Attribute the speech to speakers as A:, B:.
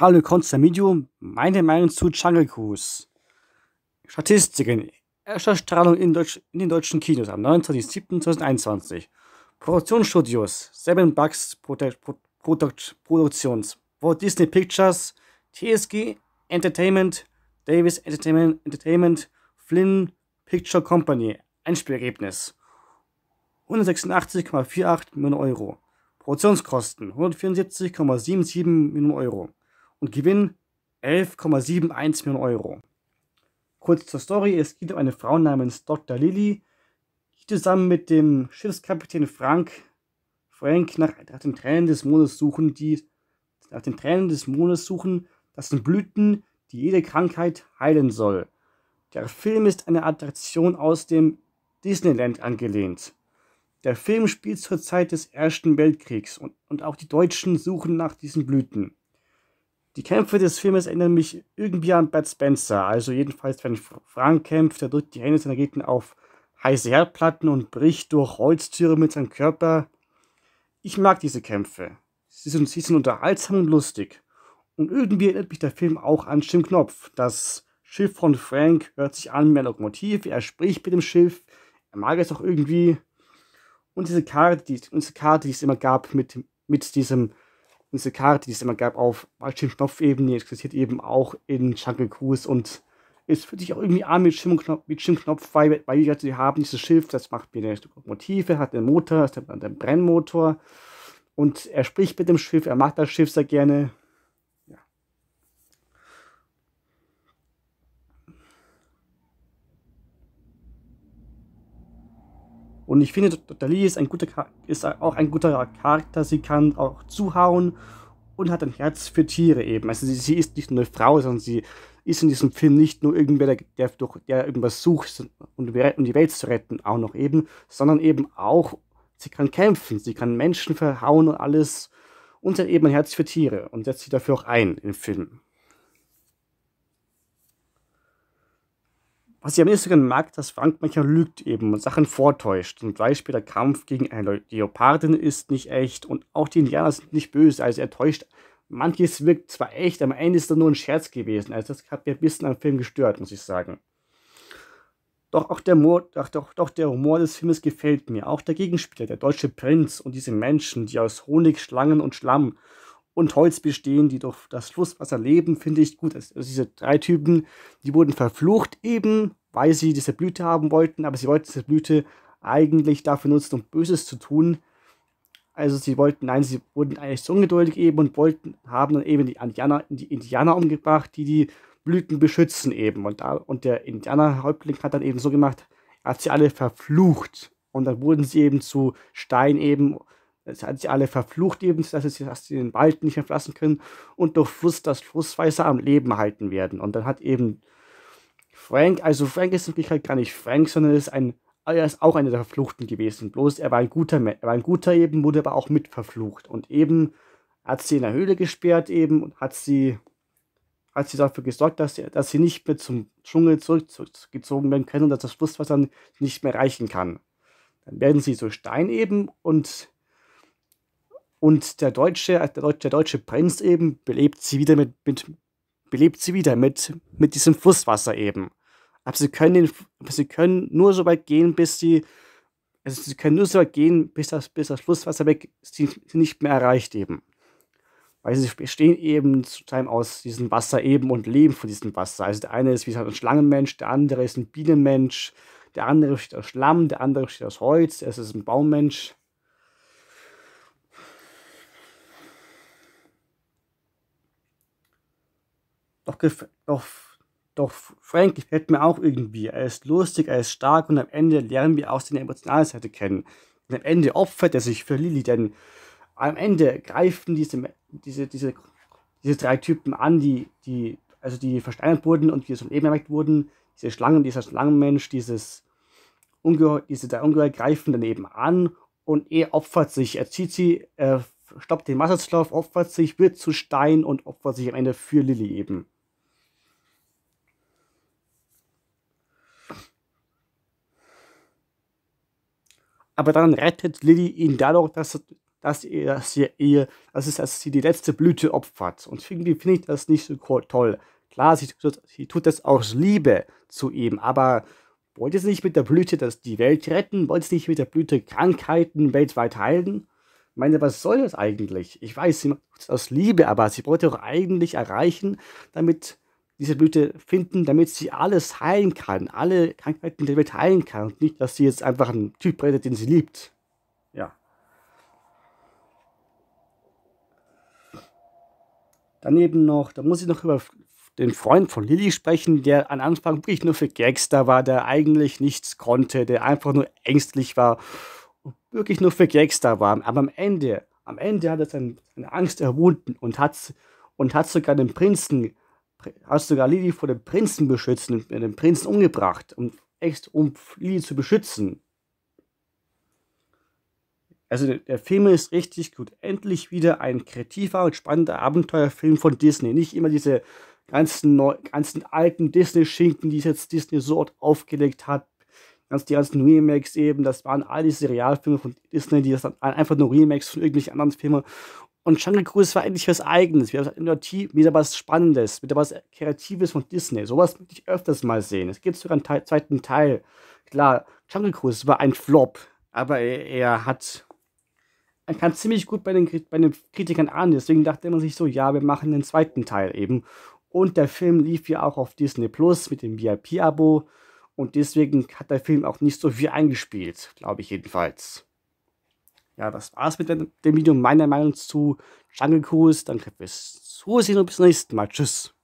A: Hallo Constamidio, meine Meinung zu Jungle Cruise. Statistiken. Erstausstrahlung in, Deutsch, in den deutschen Kinos am 29.07.2021. Produktionsstudios. 7 Bucks Product, Produktions. Walt Disney Pictures. TSG Entertainment. Davis Entertainment. Entertainment. Flynn Picture Company. Einspielergebnis. 186,48 Millionen Euro. Produktionskosten 174,77 Millionen Euro und Gewinn 11,71 Millionen Euro. Kurz zur Story, es geht um eine Frau namens Dr. Lilly, die zusammen mit dem Schiffskapitän Frank, Frank nach, nach den Tränen des Mondes suchen, die nach den Tränen des Mondes suchen, das sind Blüten, die jede Krankheit heilen soll. Der Film ist eine Attraktion aus dem Disneyland angelehnt. Der Film spielt zur Zeit des Ersten Weltkriegs und, und auch die Deutschen suchen nach diesen Blüten. Die Kämpfe des Filmes erinnern mich irgendwie an Bud Spencer. Also jedenfalls, wenn Frank kämpft, er drückt die Hände seiner Gegner auf heiße Herdplatten und bricht durch Holztüre mit seinem Körper. Ich mag diese Kämpfe. Sie sind, sie sind unterhaltsam und lustig. Und irgendwie erinnert mich der Film auch an Jim Knopf. Das Schiff von Frank hört sich an wie eine Lokomotive, er spricht mit dem Schiff, er mag es auch irgendwie. Und diese Karte, die, diese Karte, die es immer gab mit, mit diesem diese Karte, die es immer gab auf Schirmknopfebene, existiert eben auch in Jungle Cruise und ist für dich auch irgendwie arm mit Schirmknopf, weil, weil die haben dieses Schiff, das macht mir eine Lokomotive, hat einen Motor, ist dann ein Brennmotor und er spricht mit dem Schiff, er macht das Schiff sehr gerne Und ich finde, Dr. Lee ist, ein guter, ist auch ein guter Charakter. Sie kann auch zuhauen und hat ein Herz für Tiere eben. Also sie, sie ist nicht nur eine Frau, sondern sie ist in diesem Film nicht nur irgendwer, der, der, der irgendwas sucht, und, um die Welt zu retten, auch noch eben, sondern eben auch, sie kann kämpfen, sie kann Menschen verhauen und alles. Und sie hat eben ein Herz für Tiere und setzt sich dafür auch ein im Film. Was ich am ehesten mag, dass Frank manchmal lügt eben und Sachen vortäuscht. Zum Beispiel der Kampf gegen eine Leopardin ist nicht echt und auch die Indianer sind nicht böse. Also er täuscht, manches wirkt zwar echt, am Ende ist er nur ein Scherz gewesen. Also das hat mir ein bisschen am Film gestört, muss ich sagen. Doch auch der, Humor, doch, doch, doch der Humor des Films gefällt mir. Auch der Gegenspieler, der deutsche Prinz und diese Menschen, die aus Honig, Schlangen und Schlamm und Holz bestehen, die durch das Flusswasser leben, finde ich gut. Also diese drei Typen, die wurden verflucht eben, weil sie diese Blüte haben wollten, aber sie wollten diese Blüte eigentlich dafür nutzen, um Böses zu tun. Also sie wollten, nein, sie wurden eigentlich so ungeduldig eben und wollten, haben dann eben die Indianer, die Indianer umgebracht, die die Blüten beschützen eben. Und, da, und der Indianerhäuptling hat dann eben so gemacht, er hat sie alle verflucht. Und dann wurden sie eben zu Stein eben es hat sie alle verflucht eben, dass sie, dass sie den Wald nicht mehr verlassen können und durch Fluss dass Flussweiße am Leben halten werden. Und dann hat eben Frank, also Frank ist in Wirklichkeit halt gar nicht Frank, sondern ist ein, er ist auch einer der Verfluchten gewesen. Bloß er war ein guter, er war ein guter eben, wurde aber auch mit verflucht. Und eben hat sie in der Höhle gesperrt eben und hat sie hat sie dafür gesorgt, dass sie, dass sie nicht mehr zum Dschungel zurückgezogen werden können und dass das Flusswasser nicht mehr reichen kann. Dann werden sie so Stein eben und und der Deutsche, der Deutsche, der Deutsche Prinz eben belebt sie wieder mit, mit belebt sie wieder mit, mit diesem Flusswasser eben. Aber sie können, aber sie können nur so weit gehen, bis sie, also sie können nur so weit gehen, bis das, bis das Flusswasser weg sie, sie nicht mehr erreicht eben. Weil sie bestehen eben zu Teil aus diesem Wasser eben und leben von diesem Wasser. Also der eine ist wie gesagt ein Schlangenmensch, der andere ist ein Bienenmensch, der andere steht aus Schlamm, der andere steht aus Holz, der ist ein Baummensch. Doch, doch, doch Frank gefällt mir auch irgendwie. Er ist lustig, er ist stark und am Ende lernen wir auch seine emotionale Seite kennen. Und am Ende opfert er sich für Lilly, denn am Ende greifen diese, diese, diese, diese drei Typen an, die, die, also die versteinert wurden und die zum Leben erweckt wurden. Diese Schlangen, dieser Schlangenmensch, dieses diese drei Ungeheuer greifen daneben an und er opfert sich. Er zieht sie, er stoppt den Wasserlauf, opfert sich, wird zu Stein und opfert sich am Ende für Lilly eben. aber dann rettet Lilly ihn dadurch, dass, dass, er, dass, er, dass, es, dass sie die letzte Blüte opfert. Und irgendwie finde ich das nicht so toll. Klar, sie tut, sie tut das aus Liebe zu ihm, aber wollte sie nicht mit der Blüte das, die Welt retten? Wollte sie nicht mit der Blüte Krankheiten weltweit heilen? Ich meine, was soll das eigentlich? Ich weiß, sie macht es aus Liebe, aber sie wollte doch eigentlich erreichen, damit diese Blüte finden, damit sie alles heilen kann, alle Krankheiten der Welt heilen kann und nicht, dass sie jetzt einfach einen Typ rettet, den sie liebt. Ja. Daneben noch, da muss ich noch über den Freund von Lilly sprechen, der am Anfang wirklich nur für Gags da war, der eigentlich nichts konnte, der einfach nur ängstlich war und wirklich nur für Gags da war. Aber am Ende, am Ende hat er seine Angst erwunden und hat, und hat sogar den Prinzen hast sogar Lili vor dem Prinzen beschützt, äh, den Prinzen umgebracht, um, echt, um Lili zu beschützen. Also der Film ist richtig gut. Endlich wieder ein kreativer und spannender Abenteuerfilm von Disney. Nicht immer diese ganzen, neu, ganzen alten Disney-Schinken, die jetzt Disney so aufgelegt hat. die ganzen Remakes eben, das waren all diese Realfilme von Disney, die das dann einfach nur Remakes von irgendwelchen anderen Filmen. Und Jungle Cruise war endlich was Eigenes, wieder was Innovatives, wieder was Spannendes, wieder was Kreatives von Disney. Sowas möchte ich öfters mal sehen. Es gibt sogar einen Teil, zweiten Teil. Klar, Jungle Cruise war ein Flop, aber er, er hat. Er kam ziemlich gut bei den, bei den Kritikern an, deswegen dachte man sich so: Ja, wir machen den zweiten Teil eben. Und der Film lief ja auch auf Disney Plus mit dem VIP-Abo. Und deswegen hat der Film auch nicht so viel eingespielt, glaube ich jedenfalls ja, das war's mit dem Video meiner Meinung zu Jungle Cruise. Dann kriegt es zu sehen und bis zum nächsten Mal. Tschüss.